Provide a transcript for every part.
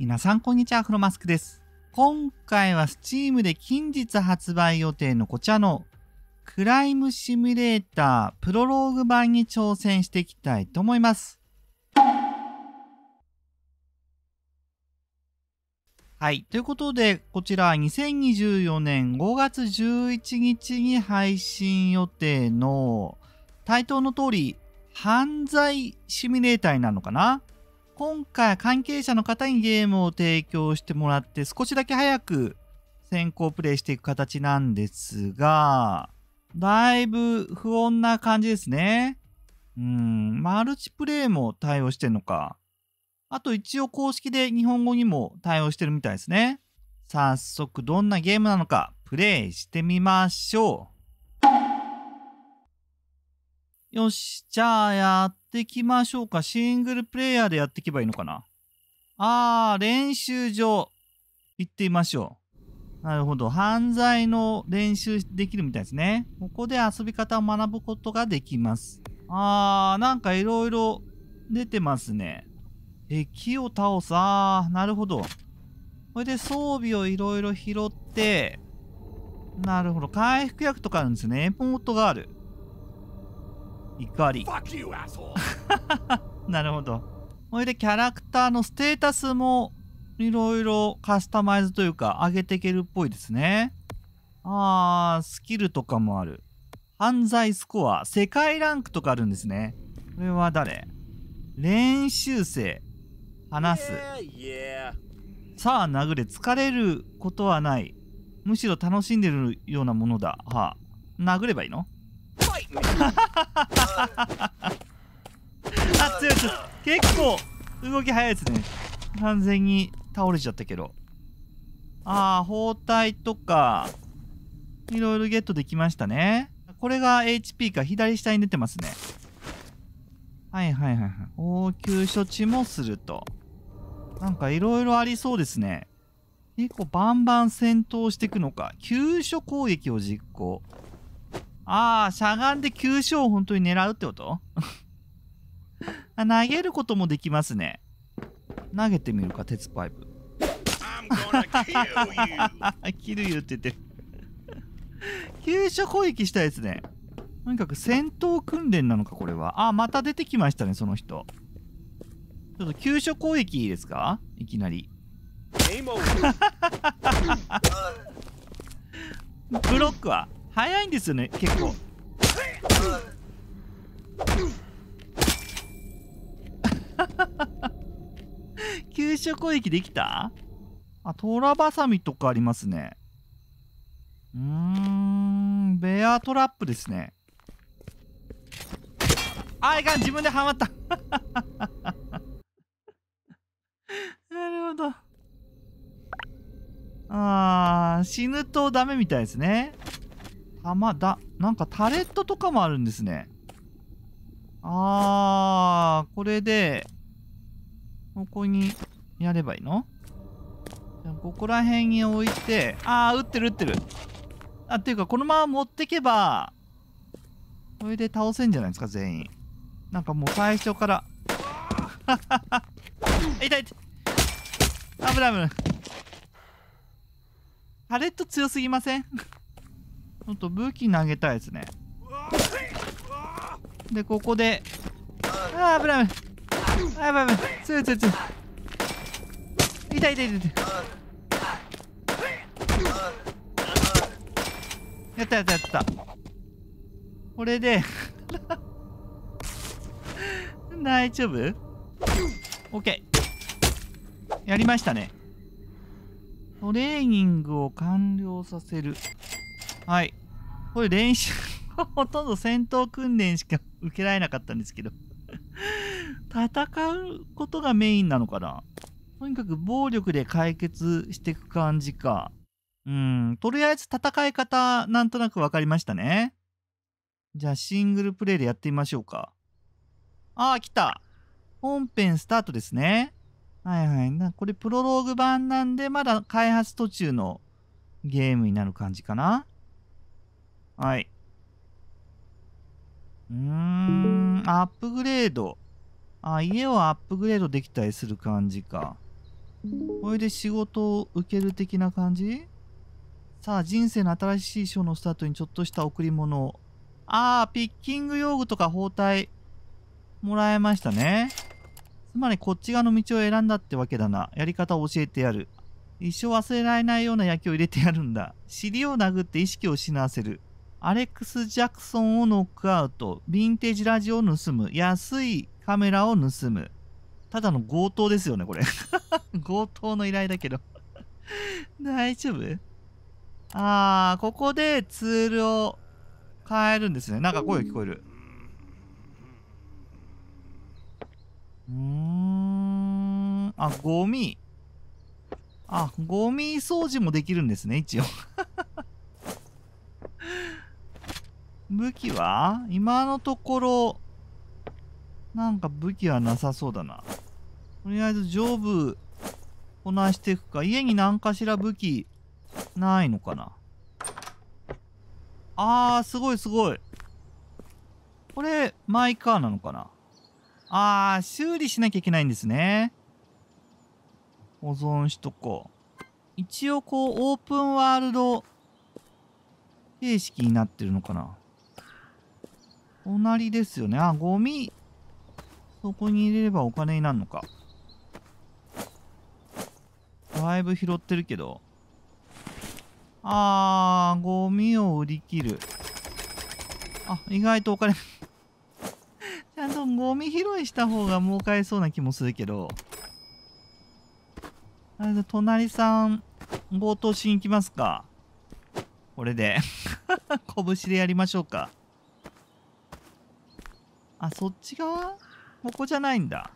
皆さんこんにちは、フロマスクです。今回は Steam で近日発売予定のこちらのクライムシミュレータープロローグ版に挑戦していきたいと思います。はい。ということで、こちら2024年5月11日に配信予定のタイトルの通り犯罪シミュレーターになるのかな今回関係者の方にゲームを提供してもらって少しだけ早く先行プレイしていく形なんですが、だいぶ不穏な感じですね。うん、マルチプレイも対応してんのか。あと一応公式で日本語にも対応してるみたいですね。早速どんなゲームなのかプレイしてみましょう。よし、じゃあやっっていきましょうか。シングルプレイヤーでやっていけばいいのかな。あー、練習場行ってみましょう。なるほど。犯罪の練習できるみたいですね。ここで遊び方を学ぶことができます。あー、なんかいろいろ出てますね。え、木を倒す。あー、なるほど。これで装備をいろいろ拾って、なるほど。回復薬とかあるんですね。エモートがある。怒り なるほどそれでキャラクターのステータスもいろいろカスタマイズというか上げていけるっぽいですねあースキルとかもある犯罪スコア世界ランクとかあるんですねこれは誰練習生話すさあ殴れ疲れることはないむしろ楽しんでるようなものだはあ殴ればいいの あ強い強い結構動き早いですね完全に倒れちゃったけどああ包帯とかいろいろゲットできましたねこれが HP か左下に出てますねはいはいはいはい応急処置もするとなんかいろいろありそうですね結構バンバン戦闘していくのか急所攻撃を実行ああ、しゃがんで急所を本当に狙うってこと 投げることもできますね。投げてみるか、鉄パイプ。キルユって言ってる急所攻撃したやつね。とにかく戦闘訓練なのか、これは。あ、また出てきましたね、その人。ちょっと急所攻撃いいですかいきなり。ブロックは早いんですよね結構 急所攻撃できたあトラバサミとかありますねうーんベアトラップですねあいかん自分でハマった なるほどあー死ぬとダメみたいですね玉だ。なんかタレットとかもあるんですね。あー、これで、ここにやればいいのじゃここら辺に置いて、あー、撃ってる撃ってる。あ、っていうか、このまま持ってけば、これで倒せんじゃないですか、全員。なんかもう最初から。痛い痛い。危ない危ない。タレット強すぎませんちょっと武器投げたいですねでここであー危ない危ないあ危ないついついつい痛い痛い痛いやったやったやったこれで 大丈夫オッケー。やりましたねトレーニングを完了させるはい。これ練習ほとんど戦闘訓練しか受けられなかったんですけど戦うことがメインなのかなとにかく暴力で解決していく感じか。うん、とりあえず戦い方、なんとなくわかりましたね。じゃあシングルプレイでやってみましょうか。ああ、来た。本編スタートですね。はいはい。なこれプロローグ版なんで、まだ開発途中のゲームになる感じかな。はい。うーん、アップグレード。あ、家をアップグレードできたりする感じか。これで仕事を受ける的な感じさあ、人生の新しい章のスタートにちょっとした贈り物を。あー、ピッキング用具とか包帯、もらえましたね。つまりこっち側の道を選んだってわけだな。やり方を教えてやる。一生忘れられないような野球を入れてやるんだ。尻を殴って意識を失わせる。アレックス・ジャクソンをノックアウト、ヴィンテージラジオを盗む、安いカメラを盗む。ただの強盗ですよね、これ 強盗の依頼だけど 大丈夫あー、ここでツールを変えるんですね。なんか声が聞こえる。うーん。あ、ゴミ。あ、ゴミ掃除もできるんですね、一応 武器は今のところ、なんか武器はなさそうだな。とりあえず上部こなしていくか。家に何かしら武器ないのかな。あー、すごいすごい。これ、マイカーなのかな。あー、修理しなきゃいけないんですね。保存しとこう。一応こう、オープンワールド形式になってるのかな。隣ですよね。あ、ゴミ。そこに入れればお金になるのか。だいぶ拾ってるけど。あー、ゴミを売り切る。あ、意外とお金 ちゃんとゴミ拾いした方が儲かりそうな気もするけど。あれで、隣さん、強盗しに行きますか。これで 拳でやりましょうか。あ、そっち側ここじゃないんだ。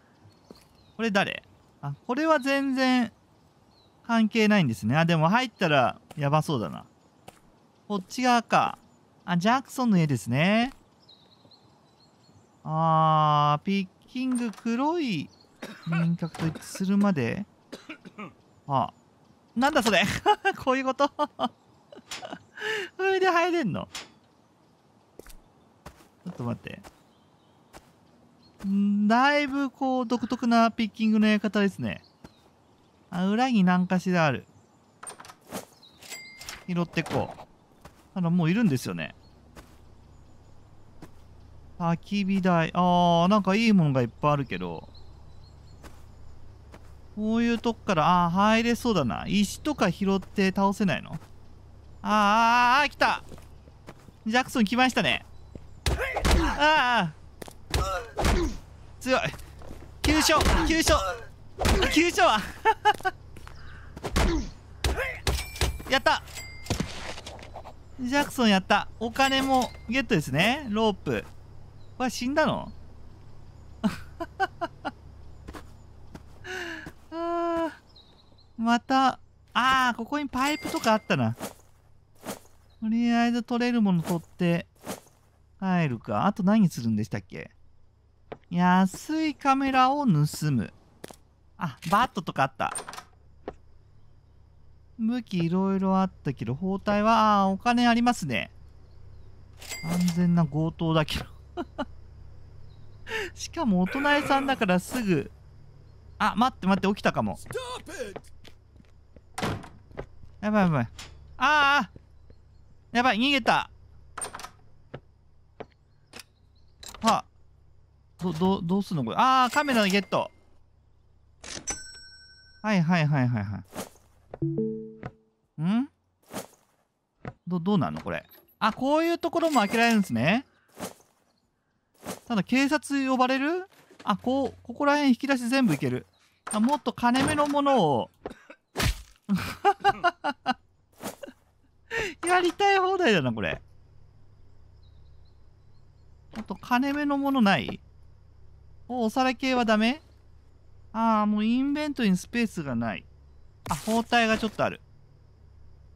これ誰あ、これは全然関係ないんですね。あ、でも入ったらやばそうだな。こっち側か。あ、ジャクソンの家ですね。あー、ピッキング黒い輪郭と一致するまで。あ、なんだそれ こういうことそ れで入れんのちょっと待って。だいぶこう独特なピッキングのやり方ですね。あ、裏に何かしらある。拾ってこう。あら、もういるんですよね。焚き火台。あー、なんかいいものがいっぱいあるけど。こういうとこから、あー、入れそうだな。石とか拾って倒せないのあー、あー、来たジャクソン来ましたね。ああ強い急所急所急所は やったジャクソンやったお金もゲットですねロープこれ死んだの あまたああここにパイプとかあったなとりあえず取れるもの取って入るかあと何するんでしたっけ安いカメラを盗む。あ、バットとかあった。武器いろいろあったけど、包帯は、あお金ありますね。安全な強盗だけど しかもお隣さんだからすぐ。あ、待って待って、起きたかも。やばいやばい。ああやばい、逃げた。はあ。ど、ど、どうすんのこれ。ああ、カメラのゲット。はいはいはいはいはい。んど、どうなんのこれ。あ、こういうところも開けられるんですね。ただ警察呼ばれるあ、こう、ここら辺引き出し全部いける。あ、もっと金目のものを。やりたい放題だな、これ。もっと金目のものないお、お皿系はダメああ、もうインベントリにスペースがない。あ、包帯がちょっとある。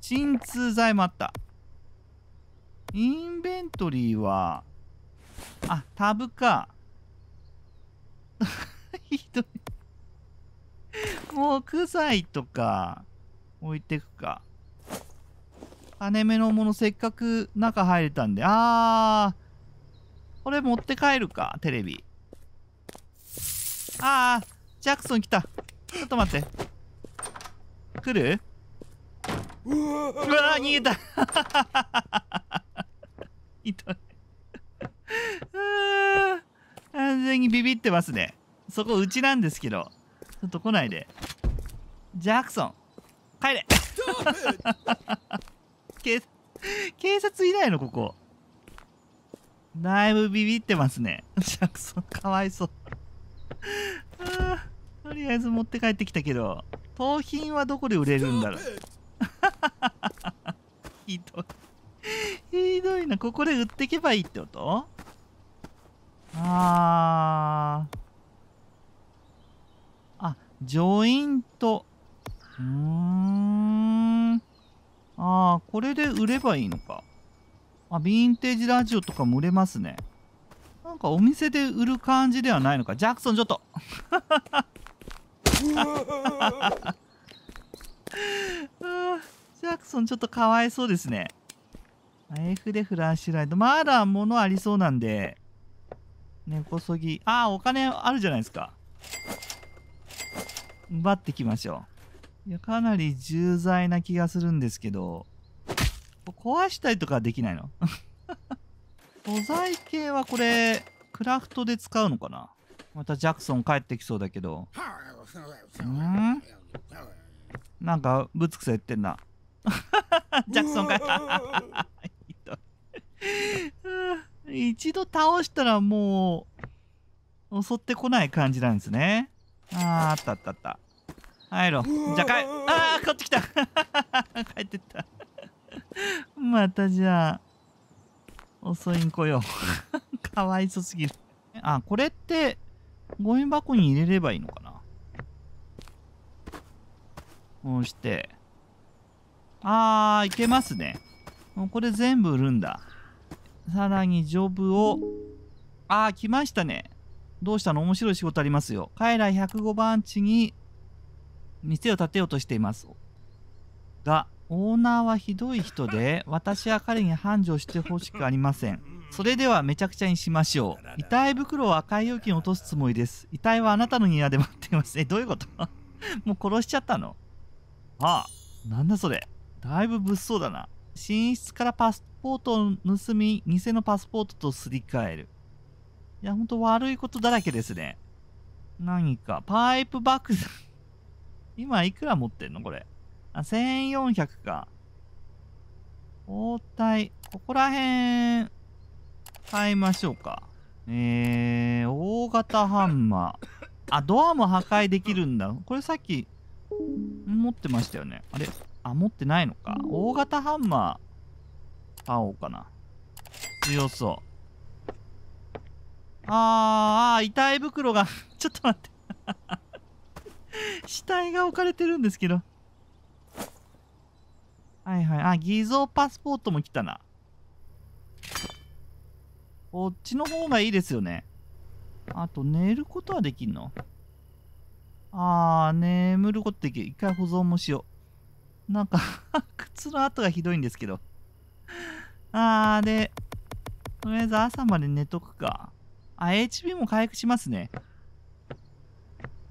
鎮痛剤もあった。インベントリーは、あ、タブか。ひどい。木材とか、置いてくか。金目のものせっかく中入れたんで。あー。これ持って帰るか、テレビ。ああジャクソン来たちょっと待って来るうわあ逃げた いどい完全にビビってますねそこうちなんですけどちょっと来ないでジャクソン帰れ 警警察いないのここだいぶビビってますねジャクソンかわいそうあ とりあえず持って帰ってきたけど盗品はどこで売れるんだろう ひどいひどいなここで売ってけばいいってことああジョイントうーんああこれで売ればいいのかあヴィンテージラジオとかも売れますねなんかお店で売る感じではないのかジャクソンちょっと ジャクソンちょっとかわいそうですね F でフラッシュライトまだ物ありそうなんで根こそぎああお金あるじゃないですか奪ってきましょういやかなり重罪な気がするんですけど壊したりとかできないの素材系はこれ、クラフトで使うのかなまたジャクソン帰ってきそうだけど。んなんか、ぶつくさ言ってんな。ジャクソン帰った。一度倒したらもう、襲ってこない感じなんですね。ああ、あったあったあった。入ろう。じゃあ帰、ああ、こっち来た 帰ってったまたじゃあ。遅いんこよ。かわいそすぎる。あ、これって、ゴミ箱に入れればいいのかなこうして。あー、いけますね。もうこれ全部売るんだ。さらにジョブを。あー、来ましたね。どうしたの面白い仕事ありますよ。カイラ105番地に店を建てようとしています。が、オーナーはひどい人で、私は彼に繁盛してほしくありません。それではめちゃくちゃにしましょう。遺体袋を赤い容器に落とすつもりです。遺体はあなたの庭で待っています。え、どういうこと もう殺しちゃったのああ、なんだそれ。だいぶ物騒だな。寝室からパスポートを盗み、偽のパスポートとすり替える。いや、ほんと悪いことだらけですね。何か、パイプ爆弾。今いくら持ってんのこれ。あ、1400か。包帯、ここら辺、買いましょうか。えー、大型ハンマー。あ、ドアも破壊できるんだ。これさっき、持ってましたよね。あれあ、持ってないのか。大型ハンマー、買おうかな。強そう。あー、あー、遺体袋が ちょっと待って 死体が置かれてるんですけど。はいはい。あ、偽造パスポートも来たな。こっちの方がいいですよね。あと、寝ることはできんのあー、眠ることできる。一回保存もしよう。なんか 靴の跡がひどいんですけどあー、で、とりあえず朝まで寝とくか。あ、HP も回復しますね。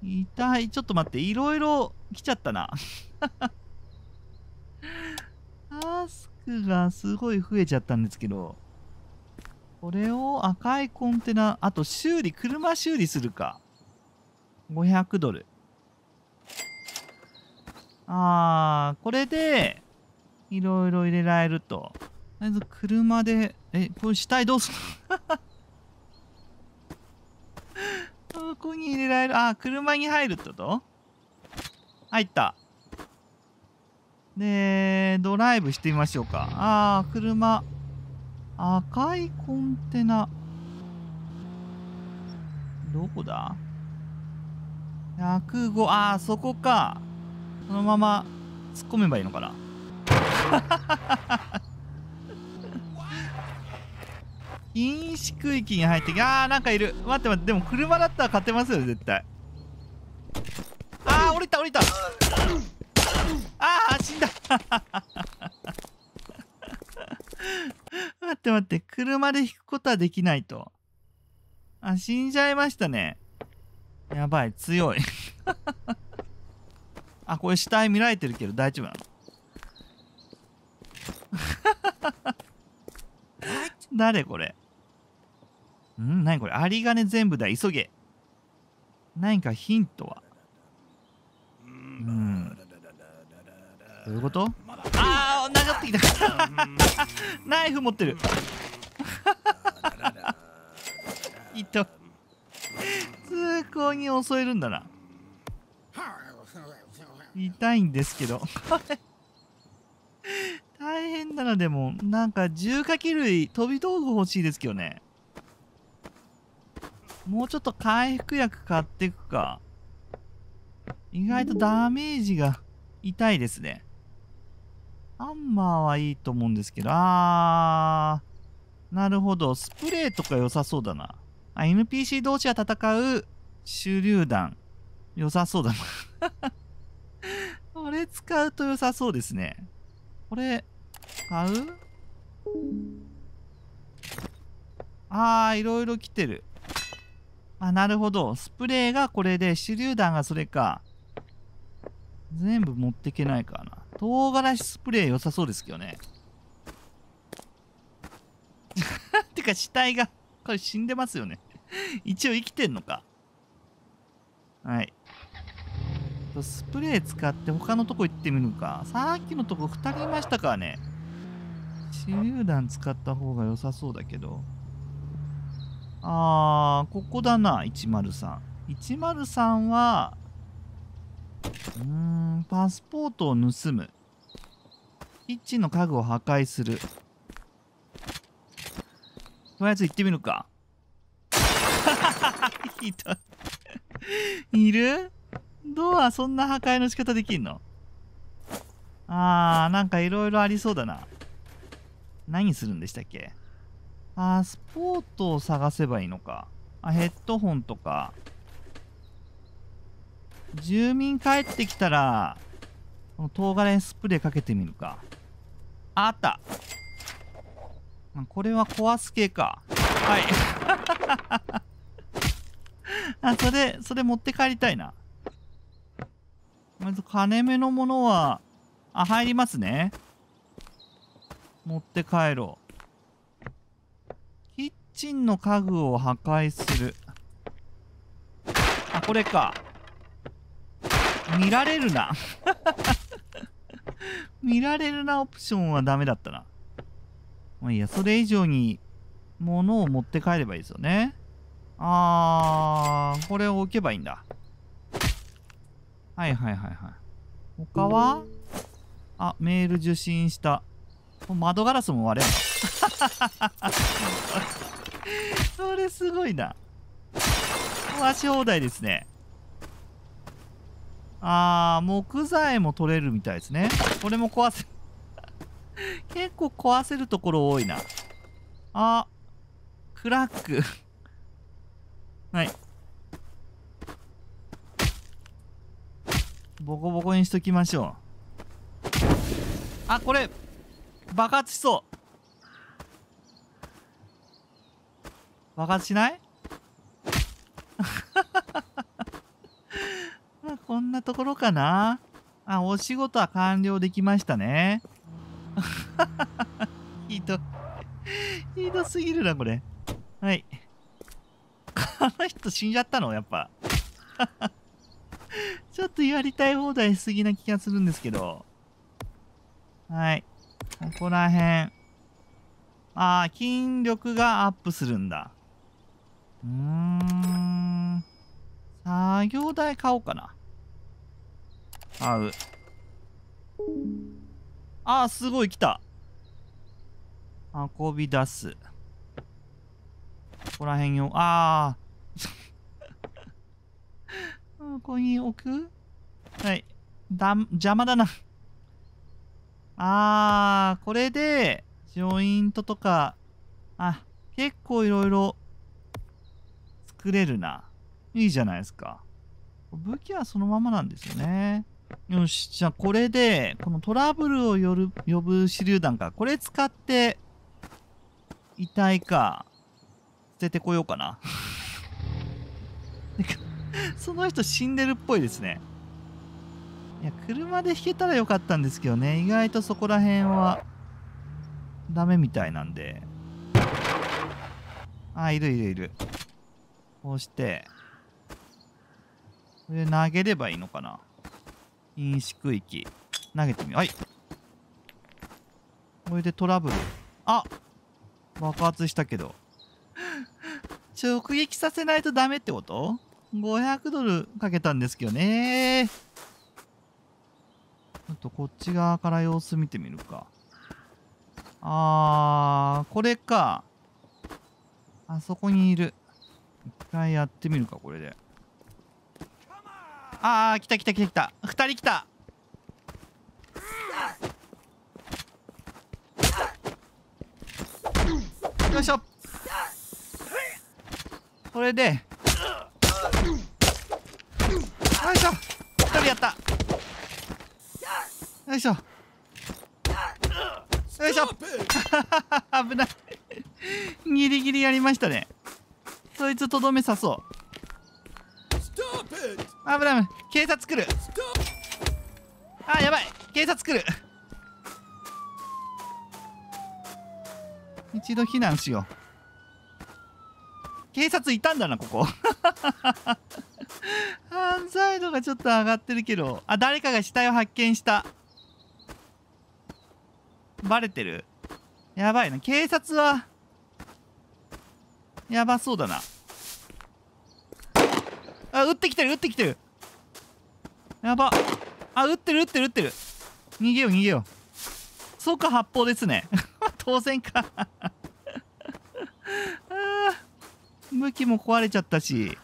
痛い。ちょっと待って。いろいろ来ちゃったな。マスクがすごい増えちゃったんですけど、これを赤いコンテナ、あと修理、車修理するか。500ドル。あー、これで、いろいろ入れられると。とりあえず車で、え、これ死体どうする ここに入れられる。あ、車に入るってこと入った。で、ドライブしてみましょうか。ああ、車。赤いコンテナ。どこだ ?105。ああ、そこか。そのまま突っ込めばいいのかな。禁 止区域に入ってああ、なんかいる待って待ってでも車だったら勝てますよ絶対ああ、降りた降りたああ死んだ 待って待って、車で引くことはできないと。あ、死んじゃいましたね。やばい、強い あ、これ死体見られてるけど大丈夫なの 誰これん何これ針金全部だ、急げ。何かヒントはどういうことああ殴ってきたナイフ持ってるい痛通行に襲えるんだな痛いんですけど大変だなでもなんか重火器類飛び道具欲しいですけどねもうちょっと回復薬買ってくか意外とダメージが痛いですねハンマーはいいと思うんですけど、あー、なるほど。スプレーとか良さそうだな。あ、NPC 同士が戦う手榴弾。良さそうだな これ使うと良さそうですね。これ、買うあー、いろいろ来てる。あ、なるほど。スプレーがこれで、手榴弾がそれか。全部持っていけないかな。唐辛子スプレー良さそうですけどね。てか死体が、これ死んでますよね。一応生きてんのか。はい。スプレー使って他のとこ行ってみるか。さっきのとこ2人いましたからね。手榴弾使った方が良さそうだけど。あー、ここだな、103。103は、うーんパスポートを盗むキッチンの家具を破壊するとりあえず行ってみるか いいるドアそんな破壊の仕方できんのあーなんかいろいろありそうだな何するんでしたっけパスポートを探せばいいのかあヘッドホンとか住民帰ってきたら、この唐辛子スプレーかけてみるか。あった。これは壊す系か。はい。あ、それ、それ持って帰りたいな。まず金目のものは、あ、入りますね。持って帰ろう。キッチンの家具を破壊する。あ、これか。見られるな 見られるなオプションはダメだったな。まあいいや、それ以上に物を持って帰ればいいですよね。あー、これを置けばいいんだ。はいはいはいはい。他はあ、メール受信した。窓ガラスも割れの？それすごいな。壊し放題ですね。あー、木材も取れるみたいですね。これも壊せ、結構壊せるところ多いな。あ、クラックはい。ボコボコにしときましょう。あ、これ、爆発しそう。爆発しないこんなところかなあ、お仕事は完了できましたね。ひどひどすぎるな、これ。はい。この人死んじゃったのやっぱ。ちょっとやりたい放題しすぎな気がするんですけど。はい。ここら辺。ああ、筋力がアップするんだ。うーん。作業台買おうかな。合うあーすごい来た運び出すここら辺よあ あここに置くはいだ邪魔だなあーこれでジョイントとかあ結構いろいろ作れるないいじゃないですか武器はそのままなんですよねよし、じゃあこれで、このトラブルをよる呼ぶ手榴弾か。これ使って、遺体か。捨ててこようかな。その人死んでるっぽいですね。いや、車で引けたらよかったんですけどね。意外とそこら辺は、ダメみたいなんで。あ、いるいるいる。こうして、これ投げればいいのかな。禁止区域。投げてみよう。はい。これでトラブル。あ爆発したけど。直撃させないとダメってこと ?500 ドルかけたんですけどね。ちょっとこっち側から様子見てみるか。あー、これか。あそこにいる。一回やってみるか、これで。あー来た来た来た来た2人来たよいしょこれでよいしょ2人やったよいしょよいしょ 危ないギリギリやりましたねそいつとどめさそう危ない警察来るあやばい警察来る一度避難しよう警察いたんだなここ 犯罪度がちょっと上がってるけどあ誰かが死体を発見したバレてるやばいな警察はやばそうだなあ撃ってきてる撃ってきてるやばあ撃ってる撃ってる撃ってる逃げよう逃げようそうか発砲ですね 当然か向き も壊れちゃったし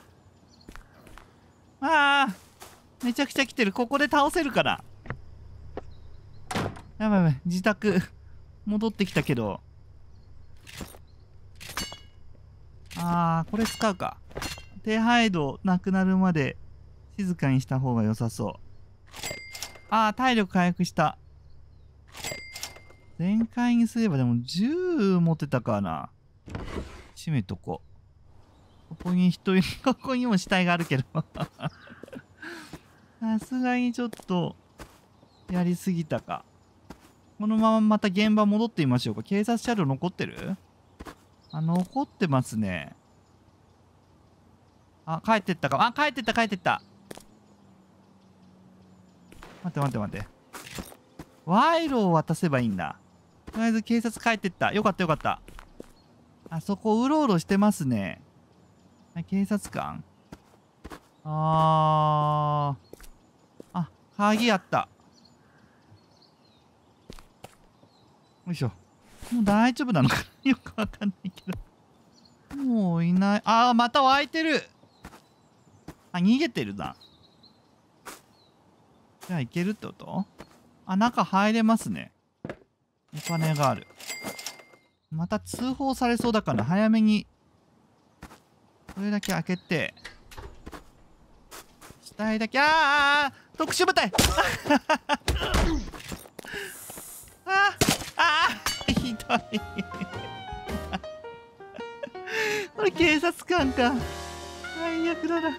あーめちゃくちゃ来てるここで倒せるからやばいやばい自宅戻ってきたけどあーこれ使うか手配度なくなるまで静かにした方が良さそう。ああ、体力回復した。全開にすればでも銃持持てたからな。閉めとこう。ここに人いる。ここにも死体があるけど。さすがにちょっと、やりすぎたか。このまままた現場戻ってみましょうか。警察車両残ってるあ、残ってますね。あ、帰ってったか。あ、帰ってった帰ってった。待って待って待って。賄賂を渡せばいいんだ。とりあえず警察帰ってった。よかったよかった。あそこうろうろしてますね。警察官あー。あ、鍵あった。よいしょ。もう大丈夫なのかよくわかんないけど。もういない。ああまた湧いてるあ、逃げてるな。じゃあ、行けるってことあ、中入れますね。お金がある。また通報されそうだから早めに、これだけ開けて、死体だけ、あー特殊部隊 ああひどい これ警察官か。最悪だな。